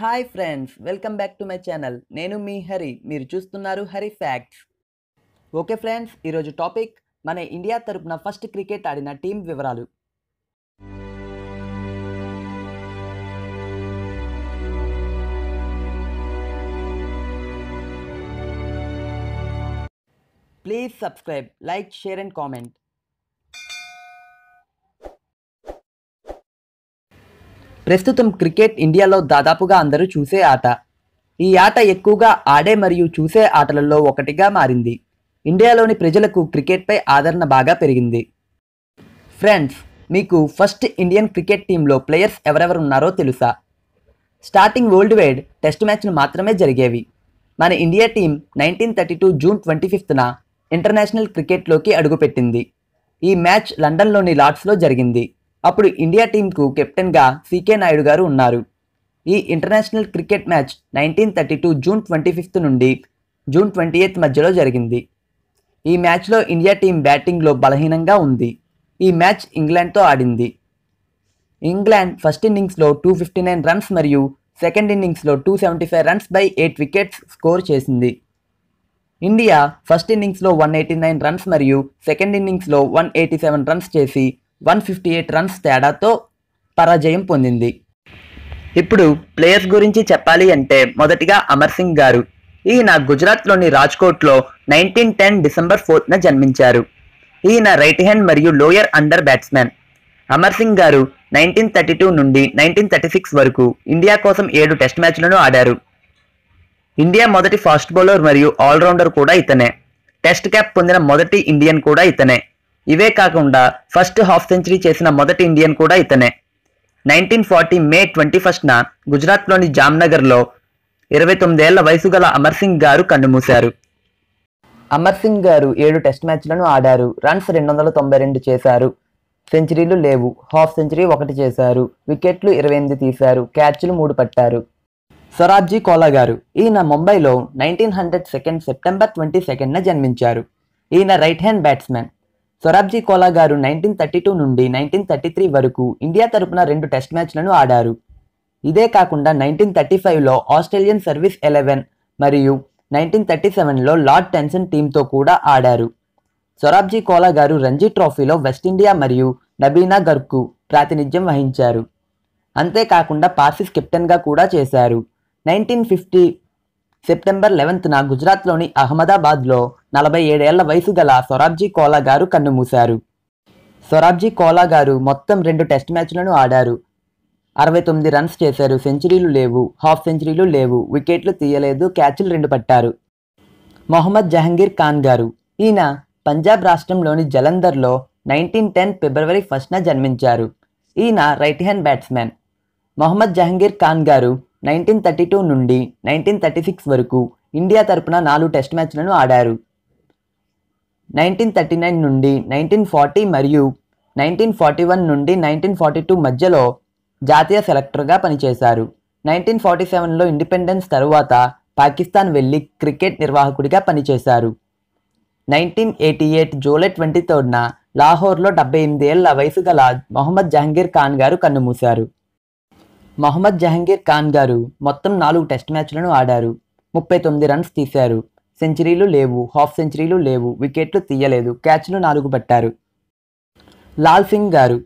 hi friends welcome back to my channel నేను మీ హరి మీరు చూస్తున్నారు హరి ఫ్యాక్ట్స్ ఓకే ఫ్రెండ్స్ ఈరోజు టాపిక్ మన ఇండియా తరపున ఫస్ట్ క్రికెట్ ఆడిన టీం వివరాలు please subscribe like share and comment ప్రస్తుతం క్రికెట్ ఇండియాలో దాదాపుగా అందరూ చూసే ఆట ఈ ఆట ఎక్కువగా ఆడే మరియు చూసే ఆటలలో ఒకటిగా మారింది ఇండియాలోని ప్రజలకు క్రికెట్పై ఆదరణ బాగా పెరిగింది ఫ్రెండ్స్ మీకు ఫస్ట్ ఇండియన్ క్రికెట్ టీంలో ప్లేయర్స్ ఎవరెవరు ఉన్నారో తెలుసా స్టార్టింగ్ వరల్డ్ వైడ్ టెస్ట్ మ్యాచ్లు మాత్రమే జరిగేవి మన India team nineteen thirty two June twenty ఫిఫ్త్న ఇంటర్నేషనల్ క్రికెట్లోకి అడుగుపెట్టింది ఈ మ్యాచ్ లండన్లోని లార్డ్స్లో జరిగింది అప్పుడు ఇండియా టీంకు కెప్టెన్గా సీకే నాయుడు గారు ఉన్నారు ఈ international cricket match nineteen thirty two June twenty fifth నుండి జూన్ ట్వంటీ ఎయిత్ మధ్యలో జరిగింది ఈ మ్యాచ్లో ఇండియా టీం బ్యాటింగ్లో బలహీనంగా ఉంది ఈ మ్యాచ్ ఇంగ్లాండ్తో ఆడింది ఇంగ్లాండ్ ఫస్ట్ ఇన్నింగ్స్లో టూ ఫిఫ్టీ నైన్ రన్స్ మరియు సెకండ్ ఇన్నింగ్స్లో two seventy five runs by eight wickets score చేసింది ఇండియా ఫస్ట్ ఇన్నింగ్స్లో వన్ ఎయిటీ నైన్ రన్స్ మరియు సెకండ్ ఇన్నింగ్స్లో వన్ ఎయిటీ సెవెన్ రన్స్ చేసి వన్ ఫిఫ్టీ ఎయిట్ రన్స్ తేడాతో పరాజయం పొందింది ఇప్పుడు ప్లేయర్స్ గురించి చెప్పాలి అంటే మొదటిగా అమర్ సింగ్ గారు ఈయన గుజరాత్లోని రాజ్కోట్లో నైన్టీన్ టెన్ డిసెంబర్ ఫోర్త్న జన్మించారు ఈయన రైట్ హ్యాండ్ మరియు lower order batsmen Amar Singh గారు నైన్టీన్ థర్టీ టూ నుండి నైన్టీన్ థర్టీ సిక్స్ వరకు ఇండియా కోసం ఏడు టెస్ట్ మ్యాచ్లను ఆడారు ఇండియా మొదటి ఫాస్ట్ బౌలర్ మరియు ఆల్రౌండర్ కూడా ఇతనే టెస్ట్ క్యాప్ పొందిన మొదటి ఇండియన్ కూడా ఇతనే ఇవే కాకుండా ఫస్ట్ హాఫ్ సెంచరీ చేసిన మొదటి ఇండియన్ కూడా ఇతనే నైన్టీన్ ఫార్టీ మే ట్వంటీ ఫస్ట్న గుజరాత్లోని జామ్నగర్లో ఇరవై తొమ్మిదేళ్ల వయసు గల అమర్ సింగ్ గారు కన్నుమూశారు అమర్ సింగ్ గారు ఏడు టెస్ట్ మ్యాచ్లను ఆడారు రన్స్ రెండు వందల తొంభై రెండు చేశారు సెంచరీలు లేవు హాఫ్ సెంచరీ ఒకటి చేశారు వికెట్లు ఇరవై ఎనిమిది తీశారు క్యాచ్లు మూడు పట్టారు స్వరాజ్జీ కోలా గారు ఈయన ముంబైలో nineteen hundred second September twenty సెకండ్న జన్మించారు ఈయన right hand batsmen Sorabji Colah గారు నైన్టీన్ థర్టీ టూ నుండి నైన్టీన్ థర్టీ త్రీ వరకు ఇండియా తరపున రెండు టెస్ట్ మ్యాచ్లను ఆడారు ఇదే కాకుండా నైన్టీన్ థర్టీ ఫైవ్లో ఆస్ట్రేలియన్ సర్వీస్ ఎలెవెన్ మరియు నైన్టీన్ థర్టీ సెవెన్లో లార్డ్ టెన్సన్ టీంతో కూడా ఆడారు సొరాబ్జీ కోలా గారు రంజీ ట్రోఫీలో వెస్టిండియా మరియు నబీనా గర్కు ప్రాతినిధ్యం వహించారు అంతేకాకుండా పార్సిస్ కెప్టెన్గా కూడా చేశారు నైన్టీన్ ఫిఫ్టీ సెప్టెంబర్ లెవెన్త్న గుజరాత్లోని అహ్మదాబాద్లో నలభై ఏడేళ్ల వయసు గల సొరాబ్జీ కోలా గారు కన్నుమూశారు సొరాబ్జీ కోలా గారు మొత్తం రెండు టెస్ట్ మ్యాచ్లను ఆడారు అరవై తొమ్మిది రన్స్ చేశారు సెంచరీలు లేవు హాఫ్ సెంచరీలు లేవు వికెట్లు తీయలేదు క్యాచ్లు రెండు పట్టారు మొహమ్మద్ జహంగీర్ ఖాన్ గారు ఈయన పంజాబ్ రాష్ట్రంలోని జలంధర్లో నైన్టీన్ టెన్ ఫిబ్రవరి ఫస్ట్న జన్మించారు ఈయన right hand batsmen Mohammad Jahangir Khan గారు నైన్టీన్ థర్టీ టూ నుండి నైన్టీన్ థర్టీ సిక్స్ వరకు ఇండియా తరపున నాలుగు టెస్ట్ మ్యాచ్లను ఆడారు నైన్టీన్ థర్టీ నైన్ నుండి నైన్టీన్ ఫార్టీ మరియు నైన్టీన్ ఫార్టీ వన్ నుండి నైన్టీన్ ఫార్టీ టూ మధ్యలో జాతీయ సెలెక్టర్గా పనిచేశారు నైన్టీన్ ఫార్టీ సెవెన్లో ఇండిపెండెన్స్ తరువాత పాకిస్తాన్ వెళ్ళి క్రికెట్ నిర్వాహకుడిగా పనిచేశారు nineteen eighty eight July twenty థర్డ్న లాహోర్లో డెబ్బై ఎనిమిది ఏళ్ల వయసు గల మొహమ్మద్ జహంగీర్ ఖాన్ గారు కన్నుమూశారు మొహమ్మద్ జహంగీర్ ఖాన్ గారు మొత్తం నాలుగు టెస్ట్ మ్యాచ్లను ఆడారు ముప్పై తొమ్మిది రన్స్ తీశారు సెంచరీలు లేవు హాఫ్ సెంచరీలు లేవు వికెట్లు తీయలేదు క్యాచ్లు నాలుగు పట్టారు లాల్ సింగ్ గారు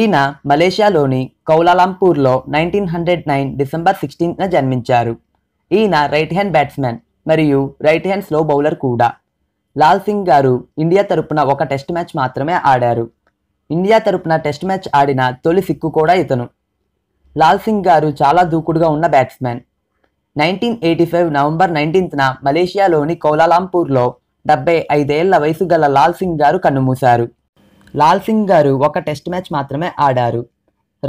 ఈయన మలేషియాలోని కౌలాలంపూర్లో నైన్టీన్ హండ్రెడ్ నైన్ డిసెంబర్ సిక్స్టీన్త్న జన్మించారు ఈయన రైట్ హ్యాండ్ బ్యాట్స్మెన్ మరియు రైట్ హ్యాండ్ స్లో బౌలర్ కూడా లాల్ సింగ్ గారు ఇండియా తరపున ఒక టెస్ట్ మ్యాచ్ మాత్రమే ఆడారు ఇండియా తరపున టెస్ట్ మ్యాచ్ ఆడిన తొలి సిక్కు కూడా ఇతను లాల్ సింగ్ గారు చాలా దూకుడుగా ఉన్న batsmen nineteen eighty five November నైన్టీన్త్న మలేషియాలోని కౌలాలంపూర్లో డెబ్బై ఐదేళ్ల వయసు గల లాల్ సింగ్ గారు కన్నుమూశారు లాల్ సింగ్ గారు ఒక టెస్ట్ మ్యాచ్ మాత్రమే ఆడారు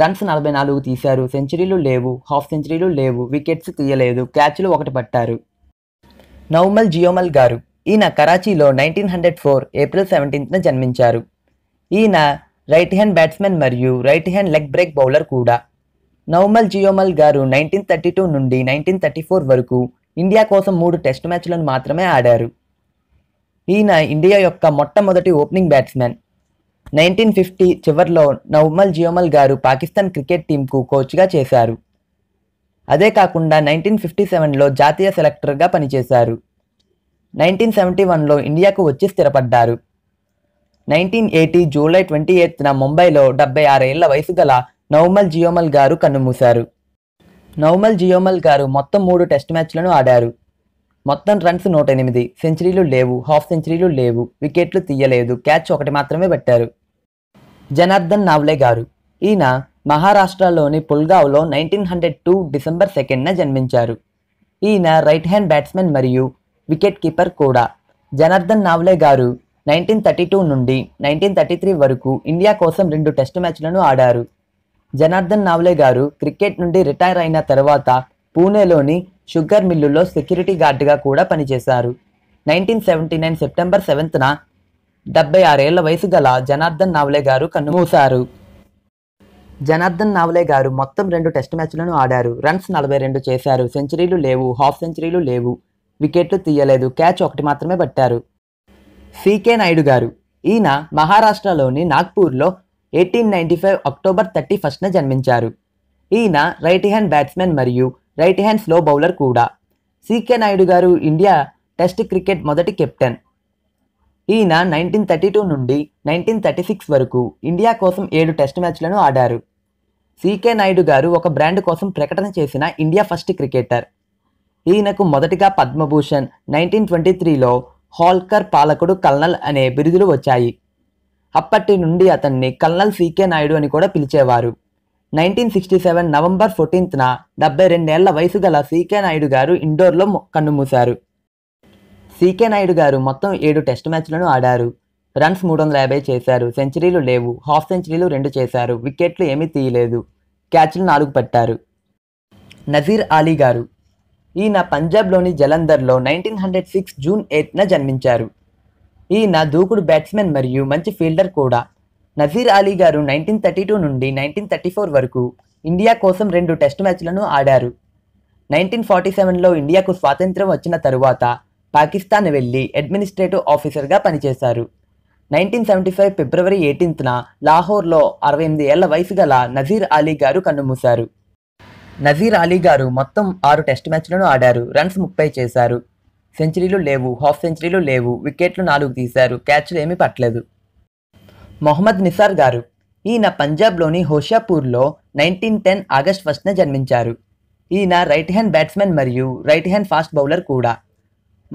రన్స్ నలభై నాలుగు తీశారు సెంచరీలు లేవు హాఫ్ సెంచరీలు లేవు వికెట్స్ తీయలేదు క్యాచ్లు ఒకటి పట్టారు నౌమల్ జియోమల్ గారు ఈయన కరాచీలో నైన్టీన్ హండ్రెడ్ ఫోర్ ఏప్రిల్ సెవెంటీన్త్న జన్మించారు ఈయన రైట్ హ్యాండ్ బ్యాట్స్మెన్ మరియు right hand leg break bowler కూడా నౌమల్ జియోమల్ గారు నైన్టీన్ థర్టీ టూ నుండి నైన్టీన్ థర్టీ ఫోర్ వరకు ఇండియా కోసం మూడు టెస్ట్ మ్యాచ్లను మాత్రమే ఆడారు ఈయన ఇండియా యొక్క మొట్టమొదటి ఓపెనింగ్ బ్యాట్స్మెన్ నైన్టీన్ ఫిఫ్టీ చివరిలో నౌమల్ జియోమల్ గారు పాకిస్తాన్ క్రికెట్ టీంకు కోచ్గా చేశారు అదే కాకుండా నైన్టీన్ ఫిఫ్టీ సెవెన్లో జాతీయ సెలెక్టర్గా పనిచేశారు నైన్టీన్ సెవెంటీ వన్లో ఇండియాకు వచ్చి స్థిరపడ్డారు నైన్టీన్ ఎయిటీ జూలై ట్వంటీ ఎయిత్న ముంబైలో డెబ్బై ఆరేళ్ల వయసు గల నౌమల్ జియోమల్ గారు కన్నుమూశారు నౌమల్ జియోమల్ గారు మొత్తం మూడు టెస్ట్ మ్యాచ్లను ఆడారు మొత్తం రన్స్ నూట ఎనిమిది సెంచరీలు లేవు హాఫ్ సెంచరీలు లేవు వికెట్లు తీయలేదు క్యాచ్ ఒకటి మాత్రమే పెట్టారు జనార్దన్ నావ్లే గారు ఈయన మహారాష్ట్రలోని పుల్గావ్లో నైన్టీన్ హండ్రెడ్ టూ డిసెంబర్ సెకండ్న జన్మించారు ఈయన రైట్ హ్యాండ్ బ్యాట్స్మెన్ మరియు వికెట్ కీపర్ కూడా జనార్దన్ నావ్లే గారు నైన్టీన్ థర్టీ టూ నుండి నైన్టీన్ థర్టీ త్రీ వరకు ఇండియా కోసం రెండు టెస్ట్ మ్యాచ్లను ఆడారు జనార్దన్ నావ్లే గారు క్రికెట్ నుండి రిటైర్ అయిన తర్వాత పూణేలోని షుగర్ మిల్లులో సెక్యూరిటీ గార్డుగా కూడా పనిచేశారు నైన్టీన్ సెవెంటీ నైన్ సెప్టెంబర్ సెవెంత్న డెబ్బై ఆరేళ్ల వయసు గల జనార్దన్ నావ్లే గారు కన్నుమూశారు జనార్దన్ నావ్లే గారు మొత్తం రెండు టెస్ట్ మ్యాచ్లను ఆడారు రన్స్ నలభై రెండు చేశారు సెంచరీలు లేవు హాఫ్ సెంచరీలు లేవు వికెట్లు తీయలేదు క్యాచ్ ఒకటి మాత్రమే పట్టారు సీకే నాయుడు గారు ఈయన మహారాష్ట్రలోని నాగ్పూర్లో eighteen ninety five October thirty ఫస్ట్న జన్మించారు ఈయన రైట్ హ్యాండ్ బ్యాట్స్మెన్ మరియు రైట్ హ్యాండ్ స్లో బౌలర్ కూడా సీకే నాయుడు గారు ఇండియా టెస్ట్ క్రికెట్ మొదటి కెప్టెన్ ఈయన నైన్టీన్ థర్టీ టూ నుండి నైన్టీన్ థర్టీ సిక్స్ వరకు ఇండియా కోసం ఏడు టెస్ట్ మ్యాచ్లను ఆడారు సీకే నాయుడు గారు ఒక బ్రాండ్ కోసం ప్రకటన చేసిన ఇండియా ఫస్ట్ క్రికెటర్ ఈయనకు మొదటిగా పద్మభూషణ్ నైన్టీన్ ట్వంటీ త్రీలో హోల్కర్ పాలకుడు కల్నల్ అనే బిరుదులు వచ్చాయి అప్పటి నుండి అతన్ని కల్నల్ సీకే నాయుడు అని కూడా పిలిచేవారు నైన్టీన్ సిక్స్టీ సెవెన్ నవంబర్ ఫోర్టీన్త్న డెబ్బై రెండేళ్ల వయసు గల సీకే నాయుడు గారు ఇండోర్లో కన్నుమూశారు సీకే నాయుడు గారు మొత్తం ఏడు టెస్ట్ మ్యాచ్లను ఆడారు రన్స్ మూడు వందల యాభై చేశారు సెంచరీలు లేవు హాఫ్ సెంచరీలు రెండు చేశారు వికెట్లు ఏమీ తీయలేదు క్యాచ్లు నాలుగు పట్టారు నజీర్ అలీ గారు ఈయన పంజాబ్లోని జలంధర్లో నైన్టీన్ హండ్రెడ్ సిక్స్ జూన్ ఎయిత్న జన్మించారు ఈయన దూకుడు బ్యాట్స్మెన్ మరియు మంచి ఫీల్డర్ కూడా నజీర్ అలీ గారు నైన్టీన్ థర్టీ టూ నుండి నైన్టీన్ థర్టీ ఫోర్ వరకు ఇండియా కోసం రెండు టెస్ట్ మ్యాచ్లను ఆడారు నైన్టీన్ ఫార్టీ సెవెన్లో ఇండియాకు స్వాతంత్రం వచ్చిన తరువాత పాకిస్తాన్ వెళ్ళి అడ్మినిస్ట్రేటివ్ ఆఫీసర్గా పనిచేశారు నైన్టీన్ సెవెంటీ ఫైవ్ ఫిబ్రవరి ఎయిటీన్త్న లాహోర్లో అరవై ఎనిమిది ఏళ్ల వయసు గల నజీర్ అలీ గారు కన్నుమూశారు నజీర్ అలీ గారు మొత్తం ఆరు టెస్ట్ మ్యాచ్లను ఆడారు రన్స్ ముప్పై చేశారు సెంచరీలు లేవు హాఫ్ సెంచరీలు లేవు వికెట్లు నాలుగు తీశారు క్యాచ్లు ఏమీ పట్టలేదు మొహమ్మద్ నిసార్ గారు ఈయన పంజాబ్లోని హోషాపూర్లో నైన్టీన్ టెన్ ఆగస్ట్ ఫస్ట్న జన్మించారు ఈయన రైట్ హ్యాండ్ బ్యాట్స్మెన్ మరియు రైట్ హ్యాండ్ ఫాస్ట్ బౌలర్ కూడా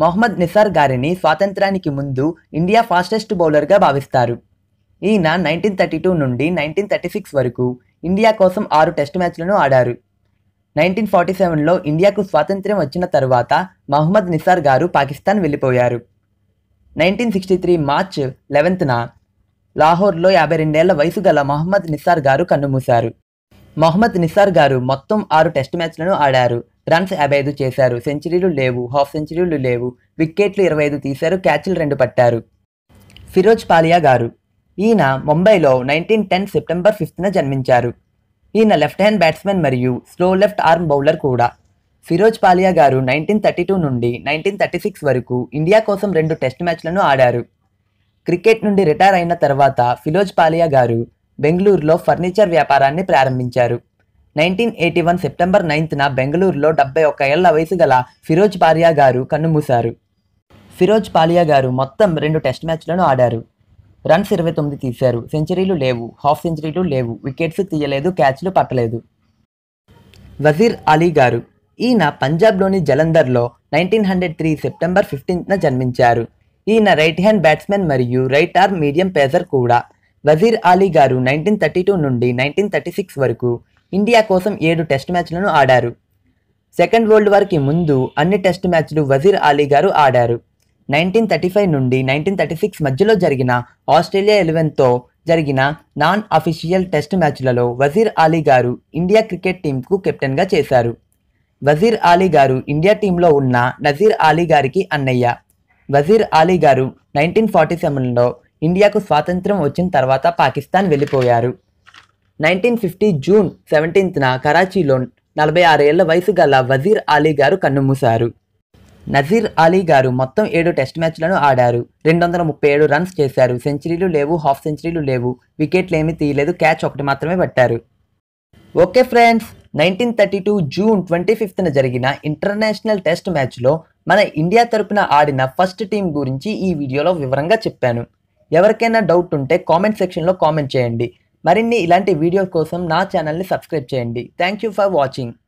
మొహమ్మద్ నిసార్ గారిని స్వాతంత్రానికి ముందు ఇండియా ఫాస్టెస్ట్ బౌలర్గా భావిస్తారు ఈయన నైన్టీన్ థర్టీ టూ నుండి నైన్టీన్ థర్టీ సిక్స్ వరకు ఇండియా కోసం ఆరు టెస్ట్ మ్యాచ్లను ఆడారు నైన్టీన్ ఫార్టీ సెవెన్లో ఇండియాకు స్వాతంత్ర్యం వచ్చిన తరువాత మహమ్మద్ నిసార్ గారు పాకిస్తాన్ వెళ్ళిపోయారు నైన్టీన్ సిక్స్టీ త్రీ మార్చ్ లెవెన్త్న లాహోర్లో యాభై రెండేళ్ల వయసు గల మహమ్మద్ నిసార్ గారు కన్నుమూశారు మహమ్మద్ నిసార్ గారు మొత్తం ఆరు టెస్ట్ మ్యాచ్లను ఆడారు రన్స్ యాభై ఐదు చేశారు సెంచరీలు లేవు హాఫ్ సెంచరీలు లేవు వికెట్లు ఇరవై ఐదు తీశారు క్యాచ్లు రెండు పట్టారు ఫిరోజ్ పాలియా గారు ఈయన ముంబైలో నైన్టీన్ టెన్ సెప్టెంబర్ ఫిఫ్త్న జన్మించారు ఈయన లెఫ్ట్ హ్యాండ్ బ్యాట్స్మెన్ మరియు స్లో లెఫ్ట్ ఆర్మ్ బౌలర్ కూడా ఫిరోజ్ పాలియా గారు నైన్టీన్ థర్టీ టూ నుండి నైన్టీన్ థర్టీ సిక్స్ వరకు ఇండియా కోసం రెండు టెస్ట్ మ్యాచ్లను ఆడారు క్రికెట్ నుండి రిటైర్ అయిన తర్వాత ఫిరోజ్ పాలియా గారు బెంగళూరులో ఫర్నిచర్ వ్యాపారాన్ని ప్రారంభించారు నైన్టీన్ ఎయిటీ వన్ సెప్టెంబర్ నైన్త్న బెంగళూరులో డెబ్బై ఒక ఏళ్ల వయసు గల ఫిరోజ్ పాలియా గారు కన్నుమూశారు ఫిరోజ్ పాలియా గారు మొత్తం రెండు టెస్ట్ మ్యాచ్లను ఆడారు రన్స్ ఇరవై తొమ్మిది తీశారు సెంచరీలు లేవు హాఫ్ సెంచరీలు లేవు వికెట్స్ తీయలేదు క్యాచ్లు పట్టలేదు వజీర్ అలీ గారు ఈయన పంజాబ్లోని జలంధర్లో నైన్టీన్ హండ్రెడ్ త్రీ సెప్టెంబర్ ఫిఫ్టీన్త్న జన్మించారు ఈయన రైట్ హ్యాండ్ బ్యాట్స్మెన్ మరియు రైట్ ఆర్మ్ మీడియం పేసర్ కూడా వజీర్ అలీ గారు నైన్టీన్ థర్టీ టూ నుండి నైన్టీన్ థర్టీ సిక్స్ వరకు ఇండియా కోసం ఏడు టెస్ట్ మ్యాచ్లను ఆడారు సెకండ్ వరల్డ్ వార్కి ముందు అన్ని టెస్ట్ మ్యాచ్లు వజీర్ అలీ గారు ఆడారు నైన్టీన్ థర్టీ ఫైవ్ నుండి నైన్టీన్ థర్టీ సిక్స్ మధ్యలో జరిగిన ఆస్ట్రేలియా ఎలెవెన్తో జరిగిన నాన్ అఫీషియల్ టెస్ట్ మ్యాచ్లలో వజీర్ అలీ గారు ఇండియా క్రికెట్ టీంకు కెప్టెన్గా చేశారు వజీర్ అలీ గారు ఇండియా టీంలో ఉన్న నజీర్ అలీ గారికి అన్నయ్య వజీర్ అలీ గారు నైన్టీన్ ఫార్టీ సెవెన్లో ఇండియాకు స్వాతంత్రం వచ్చిన తర్వాత పాకిస్తాన్ వెళ్ళిపోయారు నైన్టీన్ ఫిఫ్టీ జూన్ సెవెంటీన్త్న కరాచీలో నలభై ఆరేళ్ల వయసు గల వజీర్ అలీ గారు కన్నుమూశారు నజీర్ అలీ గారు మొత్తం ఏడు టెస్ట్ మ్యాచ్లను ఆడారు రెండు వందల ముప్పై ఏడు రన్స్ చేశారు సెంచరీలు లేవు హాఫ్ సెంచరీలు లేవు వికెట్లేమీ తీయలేదు క్యాచ్ ఒకటి మాత్రమే పట్టారు okay friends nineteen thirty two June twenty ఫిఫ్త్న జరిగిన ఇంటర్నేషనల్ టెస్ట్ మ్యాచ్లో మన ఇండియా తరపున ఆడిన ఫస్ట్ టీం గురించి ఈ వీడియోలో వివరంగా చెప్పాను ఎవరికైనా డౌట్ ఉంటే కామెంట్ సెక్షన్లో కామెంట్ చేయండి మరిన్ని ఇలాంటి వీడియో కోసం నా ఛానల్ని సబ్స్క్రైబ్ చేయండి థ్యాంక్ యూ ఫర్ వాచింగ్